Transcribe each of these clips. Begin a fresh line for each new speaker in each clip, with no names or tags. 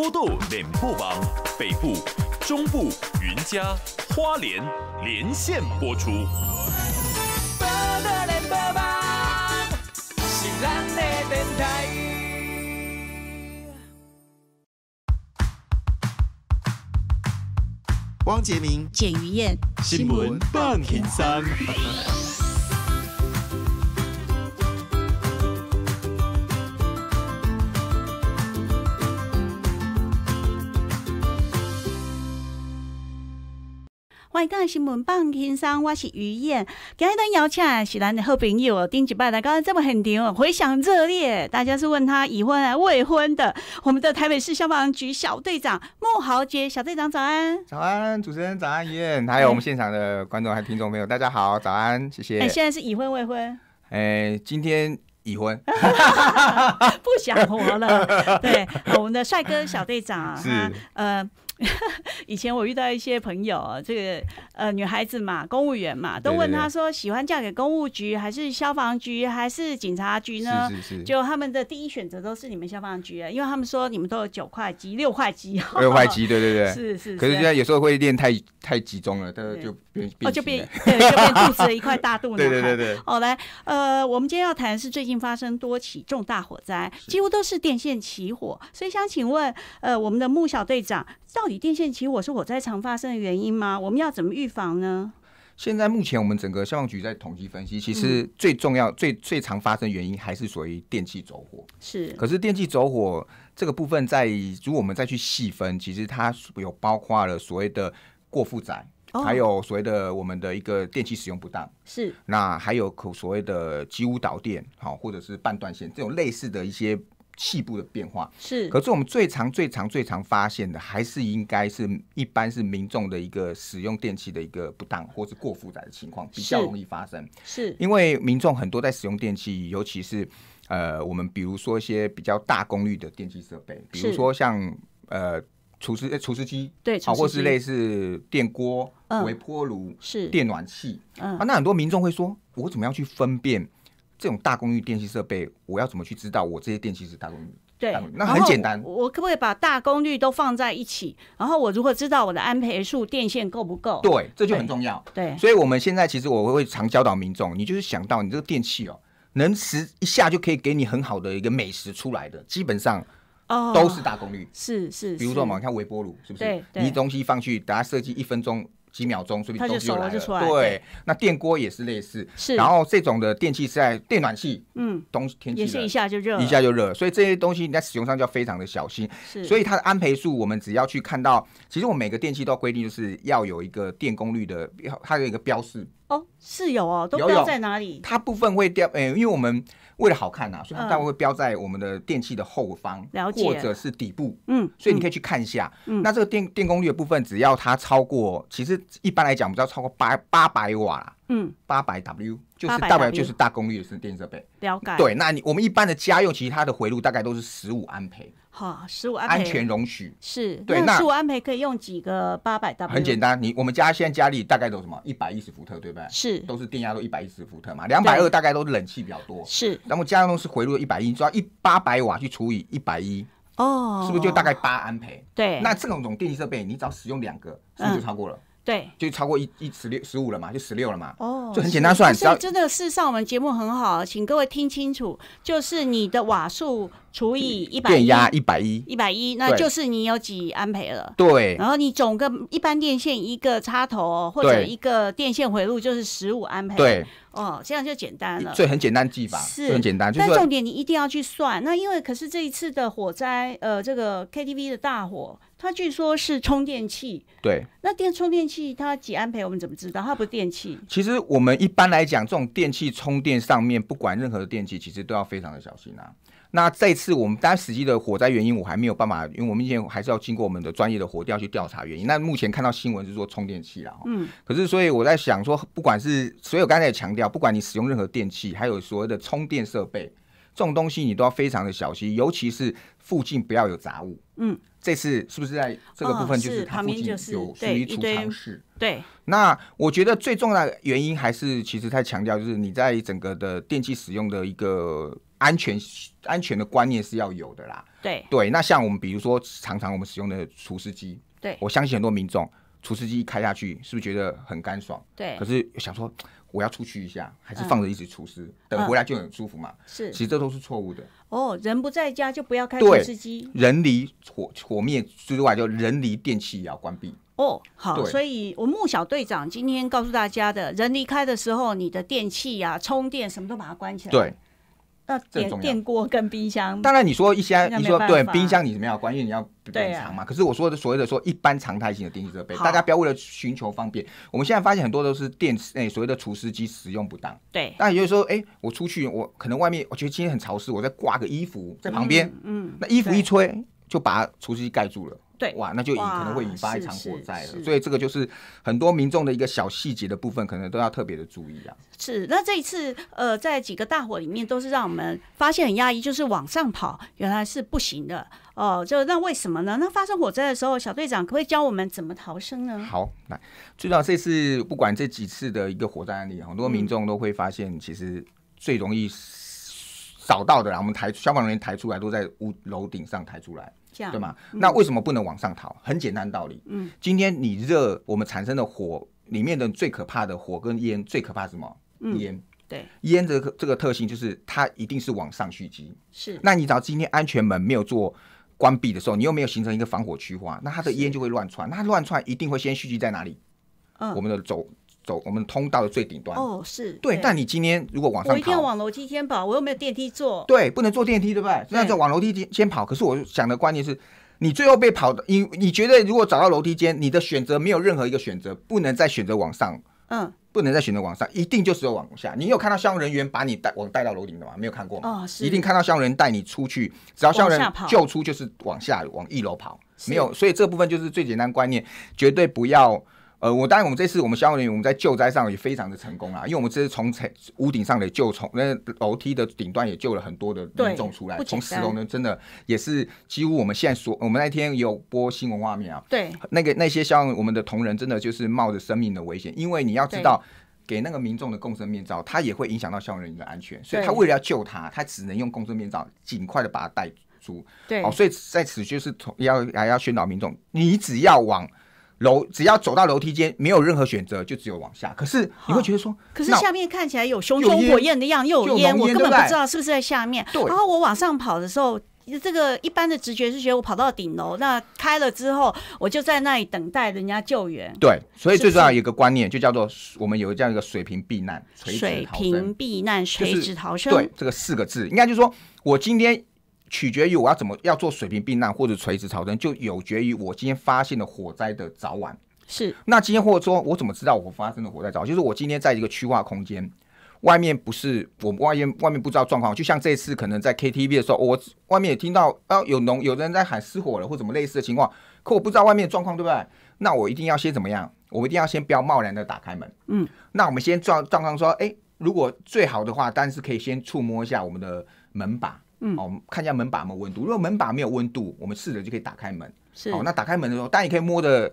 波度宁波网北部、中部、云嘉花莲连线播出。
汪杰明、简于燕、新闻半田山。我新闻棒先生，我是于燕，今天邀请的是咱的好朋友丁一办的，刚才这么很牛，回想热烈，大家是问他已婚还是未婚的？我们的台北市消防局小队长莫豪杰，小队长早安！
早安，主持人早安，于燕，还有我们现场的观众还有听众朋友，大家好，早安，谢谢。哎，现
在是已婚未婚？
哎，今天已婚，
不想活了。对，我们的帅哥小队长，是，呃。以前我遇到一些朋友，这个呃女孩子嘛，公务员嘛，都问她说喜欢嫁给公务局还是消防局还是警察局呢？是是是，就他们的第一选择都是你们消防局，因为他们说你们都有九块肌、六块肌、六块肌，对对对，是是。可是现在有
时候会练太太集中了，他就变哦，就变 对，就变肚子的一块
大肚子，对对对对。好，来，呃，我们今天要谈的是最近发生多起重大火灾，几乎都是电线起火，所以想请问，呃，我们的穆小队长到。理电线，起火是火灾常发生的原因吗？我们要怎么预防呢？
现在目前我们整个消防局在统计分析，其实最重要、最最常发生原因还是属于电器走火。是，可是电器走火这个部分，在如果我们再去细分，其实它有包括了所谓的过负载，还有所谓的我们的一个电器使用不当。是，那还有可所谓的机屋导电，好，或者是半断线这种类似的一些。器部的变化是，可是我们最常、最常、最常发现的，还是应该是一般是民众的一个使用电器的一个不当，或是过负载的情况，比较容易发生。是，因为民众很多在使用电器，尤其是，呃，我们比如说一些比较大功率的电器设备，比如说像呃，厨师、厨师机，对，好，或是类似电锅、微波炉、是电暖器，嗯啊，那很多民众会说，我怎么样去分辨？这种大功率电器设备，我要怎么去知道我这些电器是大功率？
对，那很简单，我可不可以把大功率都放在一起？然后我如果知道我的安培数、电线够不够？对，这就很重要。对，所
以我们现在其实我会常教导民众，你就是想到你这个电器哦，能吃一下就可以给你很好的一个美食出来的，基本上
哦都是大功率。是是，比如说嘛，你
看微波炉是不是？你东西放去，等它设计一分钟。几秒钟，随便一捅就来了。对，那电锅也是类似，然后这种的电器是在电暖器，嗯，东天气也是一
下就热，一下
就热。所以这些东西你在使用上就要非常的小心。是，所以它的安培数，我们只要去看到，其实我每个电器都规定就是要有一个电功率的，它有一个标示。
哦，是有
哦，都标在哪里？它部分会标诶，因为我们为了好看呐，所以它大概会标在我们的电器的后方，或者是底部，嗯，所以你可以去看一下。嗯、那这个电电功率的部分，只要它超过，其实一般来讲，我们知道超过八八百瓦啦，嗯，八百 W。就是大不了就是大功率的电设备。
了解。对，那
你我们一般的家用，其实它的回路大概都是十五安培。
好，十五安安全
容许是。对，那十五安
培可以用几个八百 W？很简
单，你我们家现在家里大概都什么一百一十伏特，对不对？是，都是电压都一百一十伏特嘛。两百二大概都冷气比较多。是。然后家用是回路一百一，只要一八百瓦去除以一百一，
哦，是不是就
大概八安培？对。那这种种电器设备，你只要使用两个，是不是就超过了？对，就超过一一十六十五了嘛，就十六了嘛。哦，就很简单算。以真
的是上我们节目很好，请各位听清楚，就是你的瓦数除以一百。电压一百一，一百一，那就是你有几安培了。对。然后你总个一般电线一个插头或者一个电线回路就是十五安培。对。哦，这样就简单了。所以很简
单记法。是。很简单。但重点
你一定要去算。那因为可是这一次的火灾，呃，这个 KTV 的大火。它据说是充电器，对。那电充电器它几安培，我们怎么知道？它不是电器。
其实我们一般来讲，这种电器充电上面，不管任何的电器，其实都要非常的小心啊。那这次我们，当然实际的火灾原因我还没有办法，因为我们目前还是要经过我们的专业的火调去调查原因。那目前看到新闻是说充电器啦，嗯。可是所以我在想说，不管是，所有刚才也强调，不管你使用任何电器，还有所谓的充电设备。这种东西你都要非常的小心，尤其是附近不要有杂物。嗯，这次是不是在这个部分就是它附近有属于储藏室？对。那我觉得最重要的原因还是其实太强调就是你在整个的电器使用的一个安全安全的观念是要有的啦。对对，那像我们比如说常常我们使用的除湿机，对我相信很多民众除湿机开下去是不是觉得很干爽？对，可是想说。我要出去一下，还是放着一直除湿，等回来就很舒服嘛。是，其实这都是错误的。
哦，人不在家就不要开除湿机。
人离火火灭之外，就人离电器也要关闭。
哦，好，所以我木小队长今天告诉大家的，人离开的时候，你的电器呀、充电什么都把它关起来。对。那电电锅跟冰箱，当然你
说一些，你说对冰箱，你怎么样？关系，你要比较长嘛。可是我说的所谓的说一般常态性的电器设备，大家不要为了寻求方便。我们现在发现很多都是电池，诶，所谓的除湿机使用不当。对，那也就是说，哎，我出去，我可能外面我觉得今天很潮湿，我在挂个衣服在旁边，嗯，那衣服一吹就把除湿机盖住了。对，哇，那就引可能会引发一场火灾了，所以这个就是很多民众的一个小细节的部分，可能都要特别的注意啊。
是，那这一次，呃，在几个大火里面，都是让我们发现很压抑，就是往上跑原来是不行的。哦，就那为什么呢？那发生火灾的时候，小队长可可不以教我们怎么逃生呢？
好，来，最早这次不管这几次的一个火灾案例，很多民众都会发现，其实最容易找到的后我们抬消防人员抬出来，都在屋楼顶上抬出来。对嘛？那为什么不能往上逃？很简单道理。嗯，今天你热，我们产生的火里面的最可怕的火跟烟，最可怕什么？烟。对，烟这这个特性就是它一定是往上蓄积。是。那你只要今天安全门没有做关闭的时候，你又没有形成一个防火区化，那它的烟就会乱窜。那乱窜一定会先蓄积在哪里？嗯，我们的走。走我们通道的最顶端哦，是对，但你今天如果往上跑，我一定要
往楼梯间跑，我又没有电梯坐，
对，不能坐电梯，对不对？那就往楼梯间先跑。可是我想的观念是，你最后被跑的，你你觉得如果找到楼梯间，你的选择没有任何一个选择，不能再选择往上，嗯，不能再选择往上，一定就是有往下。你有看到消防人员把你带往带到楼顶的吗？没有看过吗？哦，是，一定看到消防人带你出去，只要消防人救出就是往下往一楼跑，没有，所以这部分就是最简单观念，绝对不要。呃，我当然，我们这次我们消防员我们在救灾上也非常的成功啊，因为我们这次从层屋顶上的救，从那楼梯的顶端也救了很多的民众出来，从十楼呢真的也是几乎我们现在所我们那天有播新闻画面啊，对，那个那些像我们的同仁真的就是冒着生命的危险，因为你要知道给那个民众的共生面罩，它也会影响到消防人员的安全，所以他为了要救他，他只能用共生面罩尽快的把他带出，对，哦，所以在此就是要还要宣导民众，你只要往。楼只要走到楼梯间，没有任何选择，就只有往下。可是你会觉得说，可是下
面看起来有熊熊火焰的样，又有烟，我根本不知道是不是在下面。然后我往上跑的时候，这个一般的直觉是觉得我跑到顶楼，那开了之后，我就在那里等待人家救援。
对，所以最重要一个观念就叫做我们有这样一个水平避难、水平
避难、垂直逃生，对
这个四个字应该就是说我今天。取决于我要怎么要做水平避难或者垂直逃生，就有决于我今天发现的火灾的早晚。是，那今天或者说，我怎么知道我发生的火灾早？就是我今天在一个区划空间外面，不是我外面外面不知道状况。就像这次可能在 KTV 的时候，我外面也听到啊有浓，有的人在喊失火了或怎么类似的情况，可我不知道外面的状况，对不对？那我一定要先怎么样？我一定要先不要贸然的打开门。嗯，那我们先状状况说，哎，如果最好的话，但是可以先触摸一下我们的门把。嗯，哦，看一下门把有没有温度。如果门把没有温度，我们试着就可以打开门。是，好，那打开门的时候，当然也可以摸的。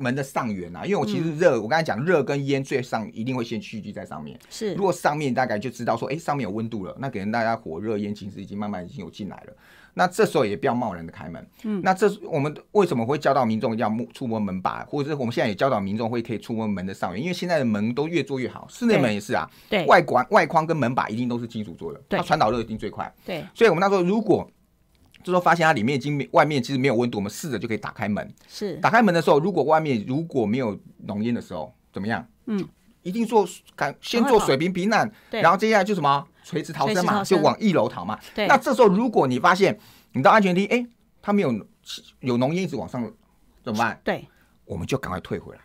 门的上缘啊，因为我其实热，我刚才讲热跟烟最上一定会先聚集在上面。是，如果上面大概就知道说，哎，上面有温度了，那可能大家火热烟其实已经慢慢已经有进来了。那这时候也不要贸然的开门。嗯，那这我们为什么会教导民众要摸触摸门把，或者是我们现在也教导民众会可以触摸门的上缘？因为现在的门都越做越好，室内门也是啊。对，外框外框跟门把一定都是金属做的，它传导热一定最快。对，所以我们那时候如果。这时候发现它里面已经外面其实没有温度，我们试着就可以打开门。是打开门的时候，如果外面如果没有浓烟的时候，怎么样？嗯，一定做赶先做水平避难，然后接下来就什么垂直逃生嘛，就往一楼逃嘛。对，那这时候如果你发现你到安全梯，哎，它没有有浓烟一直往上，怎么办？对，我们就赶快退回来。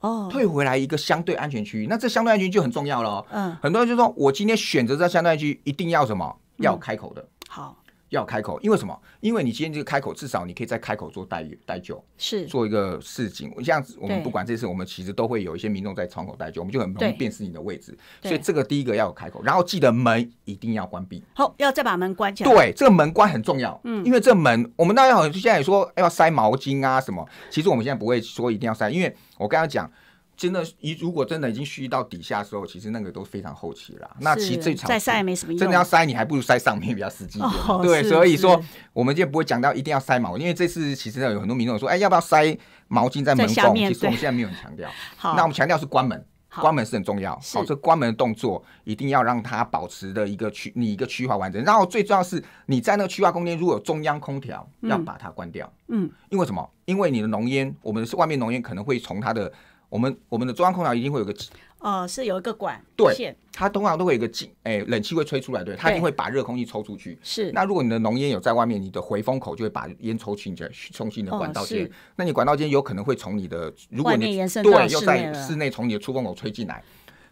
哦，退回来一个相对安全区域，那这相对安全区就很重要了。嗯，很多人就说我今天选择这相对安全，区，一定要什么要开口的。好。要开口，因为什么？因为你今天这个开口，至少你可以再开口做待待救，是做一个市井。像我们不管这次，我们其实都会有一些民众在窗口待救，我们就很容易辨识你的位置。所以这个第一个要有开口，然后记得门一定要关闭。
好，要再把门关起来。对，
这个门关很重要。嗯，因为这门，我们大家好像现在说要塞毛巾啊什么，其实我们现在不会说一定要塞，因为我刚刚讲。真的，一如果真的已经蓄到底下的时候，其实那个都非常后期了。那其实这场
真的要塞，你
还不如塞上面比较实际一点。对，所以说我们就不会讲到一定要塞毛，因为这次其实有很多民众说，哎，要不要塞毛巾在门缝？其实我们现在没有强调。好，那我们强调是关门，关门是很重要。好，这关门的动作一定要让它保持的一个区，你一个区划完整。然后最重要是，你在那个区划空间，如果有中央空调，要把它关掉。嗯，因为什么？因为你的浓烟，我们是外面浓烟可能会从它的。我们我们的中央空调一定会有个
呃，哦，是有一个管线，
它通常都会有个进，哎，冷气会吹出来，对，它一定会把热空气抽出去。是，那如果你的浓烟有在外面，你的回风口就会把烟抽进去，重新的管道间。那你管道间有可能会从你的，如果你对，又在室内从你的出风口吹进来。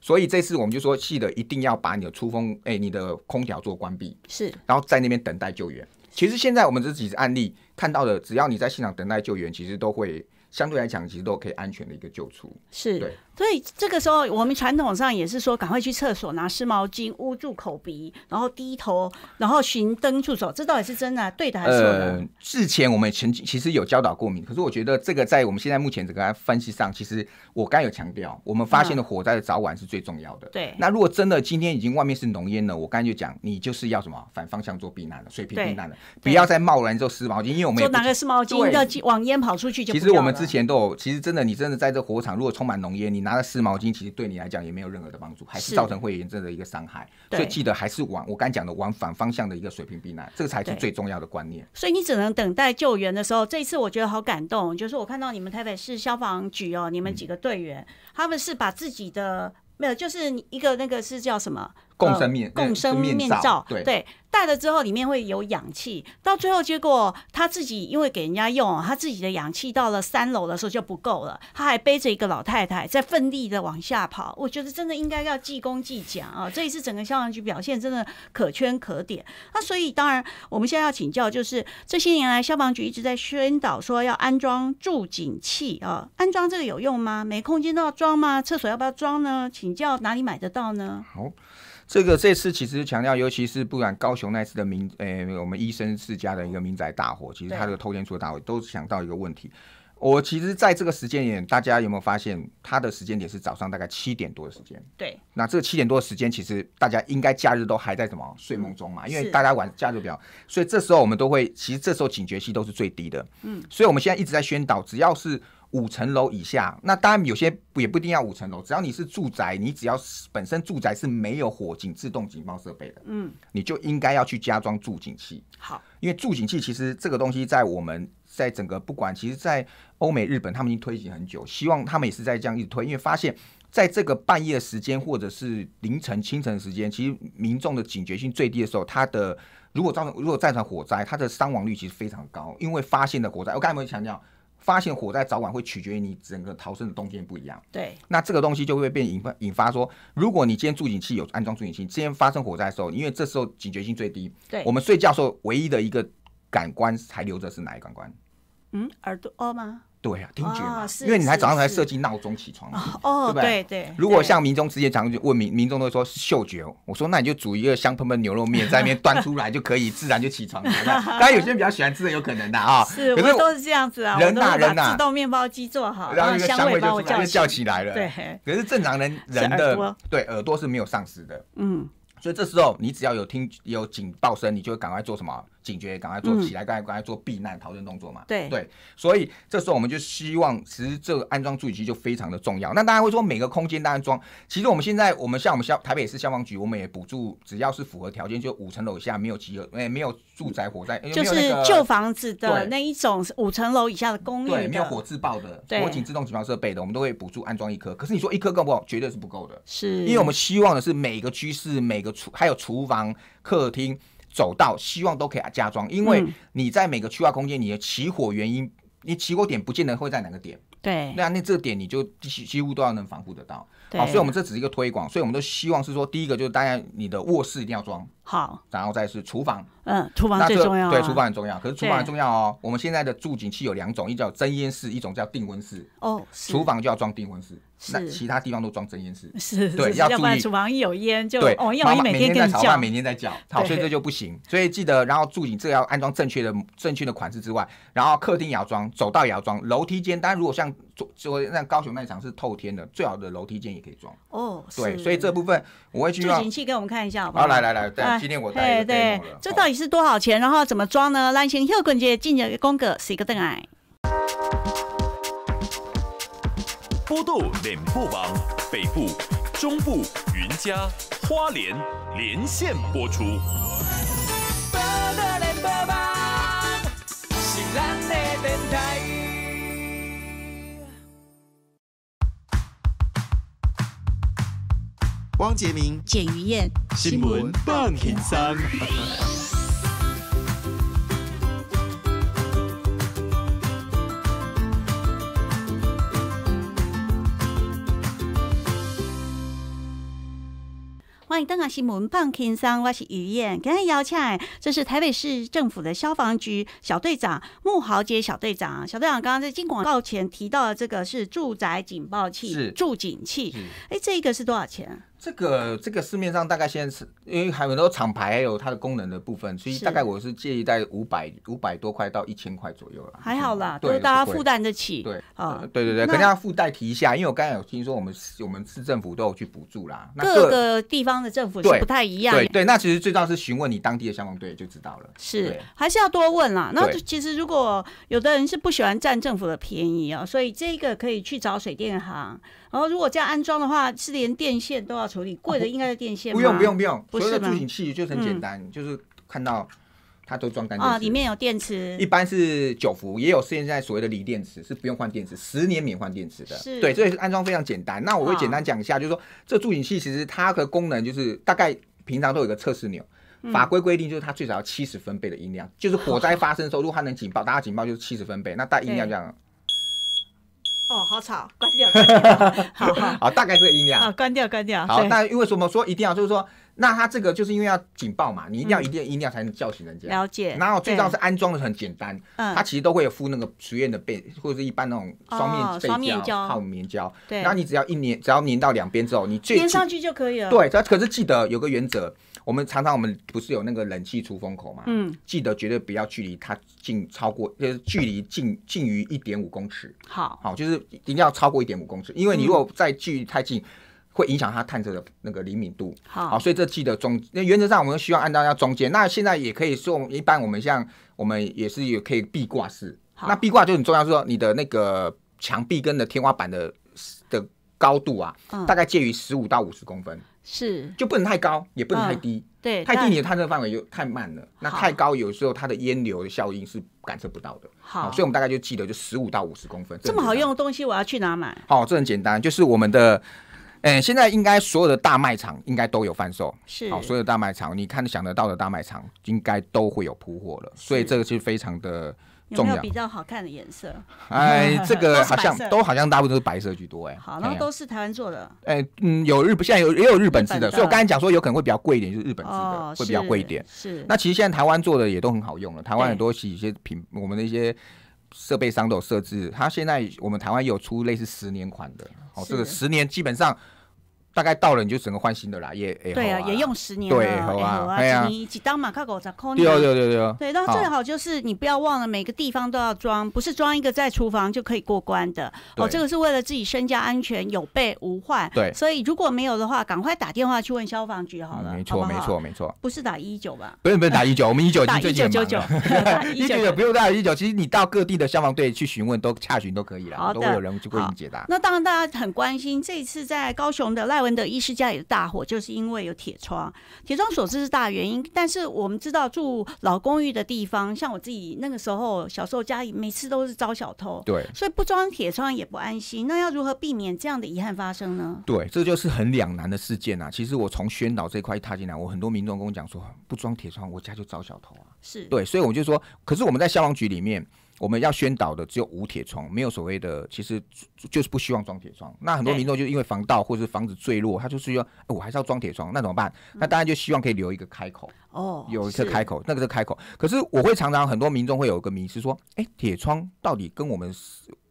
所以这次我们就说，记得一定要把你的出风，哎，你的空调做关闭，是，然后在那边等待救援。其实现在我们这几次案例看到的，只要你在现场等待救援，其实都会。相对来讲，其实都可以安全的一个救出，是对。
所以这个时候，我们传统上也是说，赶快去厕所拿湿毛巾捂住口鼻，然后低头，然后寻灯助手，这到底是真的，对的还是错的？
呃，之前我们曾经其实有教导过敏，可是我觉得这个在我们现在目前整个分析上，其实我刚有强调，我们发现的火灾的早晚是最重要的。对。那如果真的今天已经外面是浓烟了，我刚才就讲，你就是要什么反方向做避难了，水平避难了，不要再贸然做湿毛巾，因为我们拿个
湿毛巾要往烟跑出去就其实我们之前
都有，其实真的你真的在这火场如果充满浓烟，你拿。拿个湿毛巾，其实对你来讲也没有任何的帮助，还是造成会炎症的一个伤害。所以记得还是往我刚讲的往反方向的一个水平避难，这才是最重要的观念。
所以你只能等待救援的时候。这一次我觉得好感动，就是我看到你们台北市消防局哦，你们几个队员，他们是把自己的没有，就是一个那个是叫什么？共生面共生面罩，对对，戴了之后里面会有氧气，到最后结果他自己因为给人家用，他自己的氧气到了三楼的时候就不够了，他还背着一个老太太在奋力的往下跑，我觉得真的应该要记功记奖啊！这一次整个消防局表现真的可圈可点，那所以当然我们现在要请教，就是这些年来消防局一直在宣导说要安装助警器啊，安装这个有用吗？没空间都要装吗？厕所要不要装呢？请教哪里买得到呢？
好。这个这次其实强调，尤其是不然高雄那次的民，诶，我们医生世家的一个民宅大火，其实它的偷电的大火，都想到一个问题。我其实在这个时间点，大家有没有发现，它的时间点是早上大概七点多的时间？对。那这七点多的时间，其实大家应该假日都还在什么睡梦中嘛，因为大家晚假日比较，所以这时候我们都会，其实这时候警觉期都是最低的。嗯。所以我们现在一直在宣导，只要是。五层楼以下，那当然有些也不一定要五层楼，只要你是住宅，你只要本身住宅是没有火警自动警报设备的，嗯，你就应该要去加装助警器。好，因为助警器其实这个东西在我们在整个不管，其实，在欧美日本他们已经推行很久，希望他们也是在这样一直推，因为发现在这个半夜时间或者是凌晨清晨时间，其实民众的警觉性最低的时候，他的如果造成如果再成火灾，他的伤亡率其实非常高，因为发现的火灾，我刚才没有强调。发现火灾早晚会取决于你整个逃生的动线不一样。对，那这个东西就会被引发，引发说，如果你今天助警器有安装助警器，今天发生火灾的时候，因为这时候警觉性最低。对，我们睡觉时候唯一的一个感官还留着是哪一感官？
嗯，耳朵吗？
对呀，听觉，因为你才早上才设计闹钟起床
哦，对不对？对。
如果像民众直接讲，就问民，民众都会说是嗅觉我说那你就煮一个香喷喷牛肉面在那边端出来就可以，自然就起床了。当然有些人比较喜欢吃的有可能的啊。是，我都是
这样子啊。人呐，人呐，自动面包机做好，然后香味就叫起来了。对。
可是正常人人的对耳朵是没有丧失的。嗯。所以这时候你只要有听有警报声，你就会赶快做什么？警觉，赶快做起来！赶快，赶快做避难、逃生动作嘛！对，对，所以这时候我们就希望，其实这个安装注意机就非常的重要。那大家会说，每个空间当然装。其实我们现在，我们像我们消台北市消防局，我们也补助，只要是符合条件，就五层楼以下没有起火，没有住宅火灾，就是旧房
子的那一种，五层楼以下的公寓对，没有火
自爆的，火警自动起防设备的，我们都会补助安装一颗。可是你说一颗够不够？绝对是不够的，是因为我们希望的是每个居室、每个厨，还有厨房、客厅。走到希望都可以加装，因为你在每个区划空间，你的起火原因，你起火点不见得会在哪个点。对，那那这个点你就几几乎都要能防护得到。好，所以我们这只是一个推广，所以我们都希望是说，第一个就是大家你的卧室一定要装。好，然后再是厨房，
嗯，厨房最重要，对，厨房很
重要。可是厨房很重要哦。我们现在的助景器有两种，一种叫真烟室，一种叫定温室。
哦，厨房
就要装定温室，那其他地方都装真烟室。是，对，要注意。厨
房一有烟就对，哦，要每天在炒饭，每天
在叫，好，所以这就不行。所以记得，然后注紧这要安装正确的、正确的款式之外，然后客厅也要装，走道也要装，楼梯间。当然，如果像做所以那高雄那场是透天的，最好的楼梯间也可以装。哦，对，所以这部分我会去。助景器
给我们看一下好不好？好，来来来，对，今天我带。对对，这到底是多少钱？然后怎么装呢？来先，又跟接进人公格是一个邓矮。
波度脸部网北部中部云嘉花莲连线播出。汪杰明、
简于燕、新闻棒屏三。欢迎！登上新闻棒半屏我是于燕，跟大家聊这是台北市政府的消防局小队长，穆豪杰小队长。小队长刚刚在进广告前提到，的这个是住宅警报器，是驻警器。哎，这个是多少钱？这
个这个市面上大概现在是，因为还有很多厂牌，还有它的功能的部分，所以大概我是建议在五百五百多块到一千块左右了。还
好啦，对大家负担得起。对啊，对对对，肯定要
附带提一下，因为我刚才有听说我们我们市政府都有去补助啦，各个
地方的政府是不太一样。对对，那其
实最重要是询问你当地的消防队就知道了。是，
还是要多问啦。那其实如果有的人是不喜欢占政府的便宜啊，所以这个可以去找水电行。然后如果这样安装的话，是连电线都要处理。贵的应该是电线。不用不用不用，所有的助警器就很简
单，就是看到它都装干净。啊，里
面有电池。一
般是九伏，也有现在所谓的锂电池，是不用换电池，十年免换电池的。是。对，所以是安装非常简单。那我会简单讲一下，就是说这助警器其实它的功能就是大概平常都有一个测试钮，法规规定就是它最少要七十分贝的音量，就是火灾发生的时候如果它能警报，家警报就是七十分贝，那大音量这样。
哦，好吵，关掉，关掉，
好，好，大概这个音量，啊，
关掉，关掉，好，那因
为什么说一定要，就是说，那它这个就是因为要警报嘛，你一定要一定音量才能叫醒人家，了
解。然后最重要是
安装的很简单，嗯，它其实都会有附那个学院的被，或者是一般那种双面背胶、泡棉胶，对。那你只要一粘，只要粘到两边之后，你最粘上
去就可以了。对，
这可是记得有个原则。我们常常，我们不是有那个冷气出风口嘛？嗯，记得绝对不要距离它近超过，就是距离近近于一点五公尺。好，好，就是一定要超过一点五公尺，因为你如果再距离太近，会影响它探测的那个灵敏度。好，所以这记得中，那原则上我们希望按照要中间。那现在也可以用一般我们像我们也是有可以壁挂式。那壁挂就很重要，是说你的那个墙壁跟的天花板的的高度啊，大概介于十五到五十公分。是，就不能太高，也不能太低。
对，太低你的探
测范围又太慢了。那太高，有时候它的烟流的效应是感测不到的。好，所以我们大概就记得就十五到五十公分。这么好用
的东西，我要去哪买？
好，这很简单，就是我们的，哎，现在应该所有的大卖场应该都有贩售。是，好，所有的大卖场，你看想得到的大卖场，应该都会有铺货了。所以这个是非常的。没有比
较好看的颜色，哎，这个 好像都好
像大部分都是白色居多哎。好，那都
是台湾做的。
哎，嗯，有日，现在有也有日本制的，所以我刚才讲说有可能会比较贵一点，就是日本制的会比较贵一点。是，那其实现在台湾做的也都很好用了，台湾很多一些品，我们的一些设备商都有设置，它现在我们台湾有出类似十年款的，哦，这个十年基本上。大概到了你就整个换新的啦，也也对啊，也
用十年对，好吧？哎呀，几当马卡狗在抠对对对对对。对，最好就是你不要忘了，每个地方都要装，不是装一个在厨房就可以过关的。哦，这个是为了自己身家安全，有备无患。对，所以如果没有的话，赶快打电话去问消防局好了。没错，没错，没错。不是打一九吧？不是，不是打
一九，我们一九已经最近。了。一九九 一九不用打一九，其实你到各地的消防队去询问都洽询都可以了，都会有人去给你解答。那
当然，大家很关心这一次在高雄的赖文。真的，医师家里的大火，就是因为有铁窗，铁窗所致是大原因。但是我们知道住老公寓的地方，像我自己那个时候小时候家里，每次都是招小偷，对，所以不装铁窗也不安心。那要如何避免这样的遗憾发生呢？
对，这就是很两难的事件啊。其实我从宣导这块踏进来，我很多民众跟我讲说，不装铁窗，我家就招小偷啊。是对，所以我就说，可是我们在消防局里面。我们要宣导的只有无铁窗，没有所谓的，其实就是不希望装铁窗。那很多民众就因为防盗或者是防止坠落，他就是要，我还是要装铁窗，那怎么办？那当然就希望可以留一个开口，
哦，有一个开
口，那个是开口。可是我会常常很多民众会有一个迷是说，哎，铁窗到底跟我们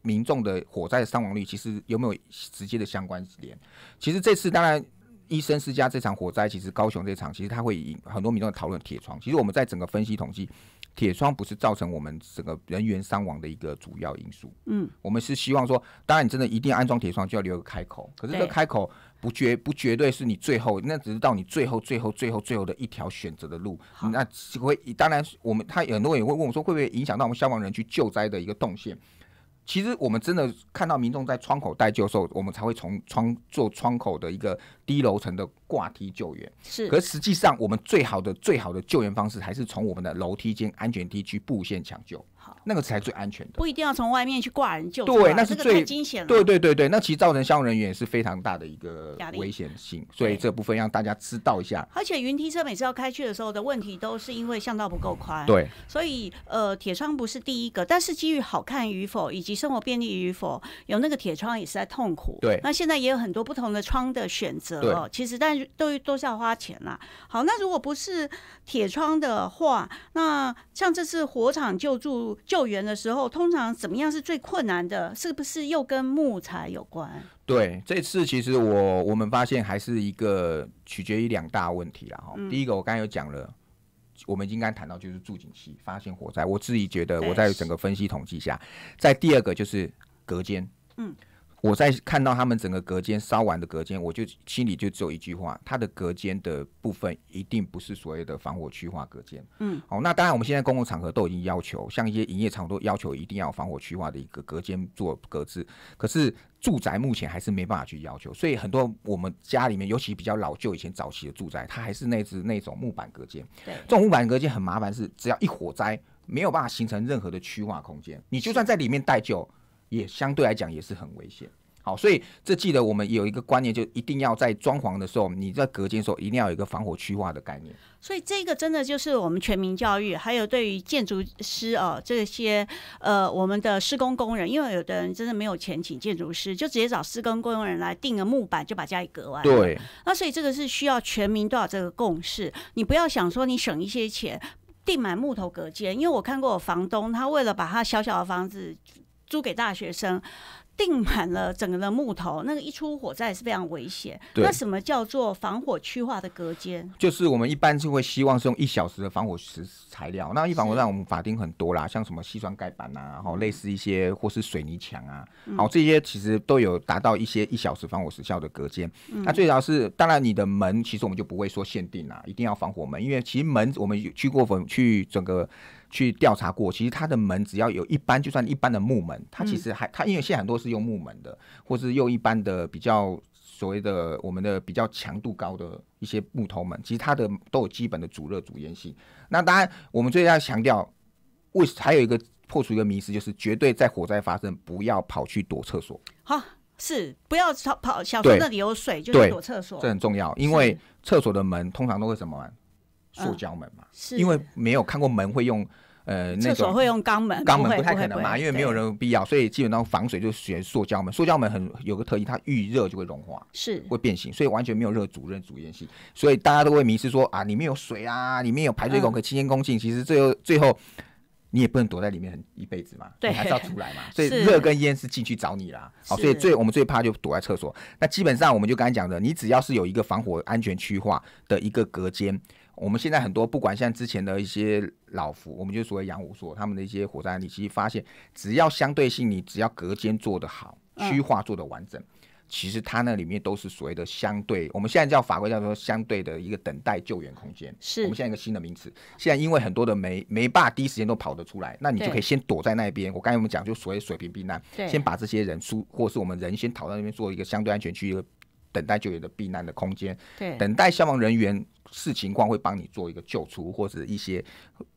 民众的火灾伤亡率其实有没有直接的相关联？其实这次当然医生世家这场火灾，其实高雄这场，其实他会引很多民众讨论铁窗。其实我们在整个分析统计。铁窗不是造成我们整个人员伤亡的一个主要因素。嗯，我们是希望说，当然你真的一定安装铁窗就要留个开口，可是这个开口不绝不绝对是你最后那只是到你最后最后最后最后的一条选择的路。那会当然我们他很多人也会问我说，会不会影响到我们消防人去救灾的一个动线？其实我们真的看到民众在窗口待救的时候，我们才会从窗做窗口的一个低楼层的挂梯救援。是，可实际上我们最好的、最好的救援方式还是从我们的楼梯间安全梯去布线抢救。那个才最安全的，
不一定要从外面去挂人救。对，那是最惊险了。对
对对对，那其实造成消防人员也是非常大的一个危险性，所以这部分让大家知道一下。
而且云梯车每次要开去的时候的问题，都是因为巷道不够宽。对，所以呃，铁窗不是第一个，但是基于好看与否以及生活便利与否，有那个铁窗也是在痛苦。对，那现在也有很多不同的窗的选择。对，其实但是都都要花钱啦。好，那如果不是铁窗的话，那像这次火场救助。救援的时候，通常怎么样是最困难的？是不是又跟木材有关？
对，这次其实我我们发现还是一个取决于两大问题了哈。第一个我刚才有讲了，我们应该谈到就是助警器发现火灾，我自己觉得我在整个分析统计下，在第二个就是隔间，嗯。我在看到他们整个隔间烧完的隔间，我就心里就只有一句话：，它的隔间的部分一定不是所谓的防火区划隔间。嗯，好，那当然，我们现在公共场合都已经要求，像一些营业场所要求一定要防火区划的一个隔间做隔置。可是住宅目前还是没办法去要求，所以很多我们家里面，尤其比较老旧、以前早期的住宅，它还是那只那种木板隔间。对，这种木板隔间很麻烦，是只要一火灾，没有办法形成任何的区划空间。你就算在里面待久。也相对来讲也是很危险。好，所以这记得我们有一个观念，就一定要在装潢的时候，你在隔间的时候，一定要有一个防火区化的概念。
所以这个真的就是我们全民教育，还有对于建筑师哦这些呃我们的施工工人，因为有的人真的没有钱请建筑师，就直接找施工工人来定个木板就把家里隔完。对。那所以这个是需要全民都要这个共识。你不要想说你省一些钱订满木头隔间，因为我看过我房东他为了把他小小的房子。租给大学生，订满了整个的木头，那个一出火灾是非常危险。那什么叫做防火区化的隔间？
就是我们一般就会希望是用一小时的防火石材料。那一防火，那我们法定很多啦，像什么西装盖板啊，然后类似一些或是水泥墙啊，好这些其实都有达到一些一小时防火时效的隔间。那最要是，当然你的门其实我们就不会说限定啦，一定要防火门，因为其实门我们去过粉去整个。去调查过，其实它的门只要有一般，就算一般的木门，它其实还它，因为现在很多是用木门的，或是用一般的比较所谓的我们的比较强度高的一些木头门，其实它的都有基本的阻热、阻烟性。那当然，我们最要强调，为还有一个破除一个迷思，就是绝对在火灾发生，不要跑去躲厕所。
好，是不要跑跑，想说那里有水就躲厕所，这很
重要，因为厕所的门通常都会什么？塑胶门嘛，因为没有看过门会用，呃，厕所会用
钢门，钢门不太可能嘛，因为没有人
必要，所以基本上防水就选塑胶门。塑胶门很有个特性，它遇热就会融化，是会变形，所以完全没有任何阻热、阻烟性，所以大家都会迷失说啊，里面有水啊，里面有排水孔，可以清新空气。其实最后最后你也不能躲在里面很一辈子嘛，你还是要出来嘛。所以热跟烟是进去找你啦。好，所以最我们最怕就躲在厕所。那基本上我们就刚才讲的，你只要是有一个防火安全区划的一个隔间。我们现在很多，不管像之前的一些老福，我们就所谓杨武所他们的一些火灾，你其实发现，只要相对性，你只要隔间做得好，区划做得完整，其实它那里面都是所谓的相对，我们现在叫法规叫做相对的一个等待救援空间，是我们现在一个新的名词。现在因为很多的煤煤坝第一时间都跑得出来，那你就可以先躲在那边。我刚才我们讲就所谓水平避难，先把这些人出，或是我们人先逃到那边做一个相对安全区，等待救援的避难的空间，等待消防人员。视情况会帮你做一个救出，或者一些，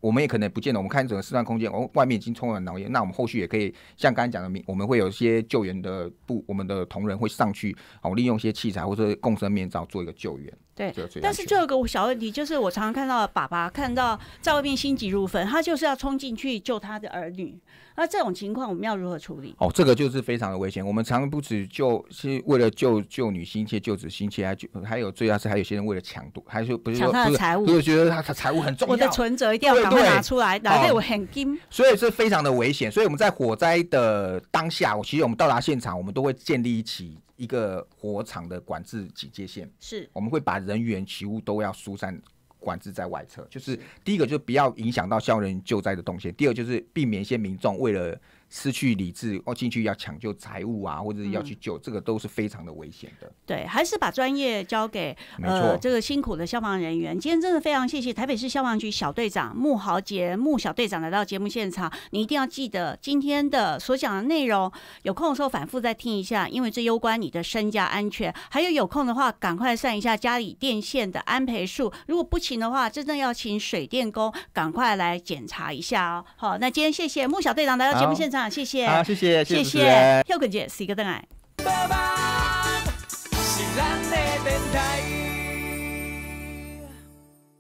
我们也可能不见得。我们看整个四段空间，哦，外面已经充满了浓烟，那我们后续也可以像刚才讲的，明我们会有一些救援的部，我们的同仁会上去，哦，利用一些器材或者共生面罩做一个救援。对，但是第
二个小问题就是，我常常看到爸爸看到在外面心急如焚，他就是要冲进去救他的儿女，那这种情况我们要如何处理？
哦，这个就是非常的危险。我们常不止救是为了救救女心切，救子心切，还就还有最要是还有些人为了抢夺，还是。抢他的财物，我觉得他的财务很重要。我的存折一定要把它拿出
来，拿被我很金，
所以是非常的危险。所以我们在火灾的当下，我其实我们到达现场，我们都会建立起一个火场的管制警戒线，是我们会把人员、起物都要疏散，管制在外侧。就是第一个，就不要影响到消防人员救灾的动线；，第二，就是避免一些民众为了。失去理智，哦，进去要抢救财物啊，或者是要去救，这个都是非常的危险的。
对，还是把专业交给呃这个辛苦的消防人员。今天真的非常谢谢台北市消防局小队长穆豪杰穆小队长来到节目现场。你一定要记得今天的所讲的内容，有空的时候反复再听一下，因为这攸关你的身家安全。还有有空的话，赶快算一下家里电线的安培数，如果不请的话，真正要请水电工赶快来检查一下哦。好，那今天谢谢穆小队长来到节目现场。啊，谢谢啊，谢谢谢谢，姐，个灯来。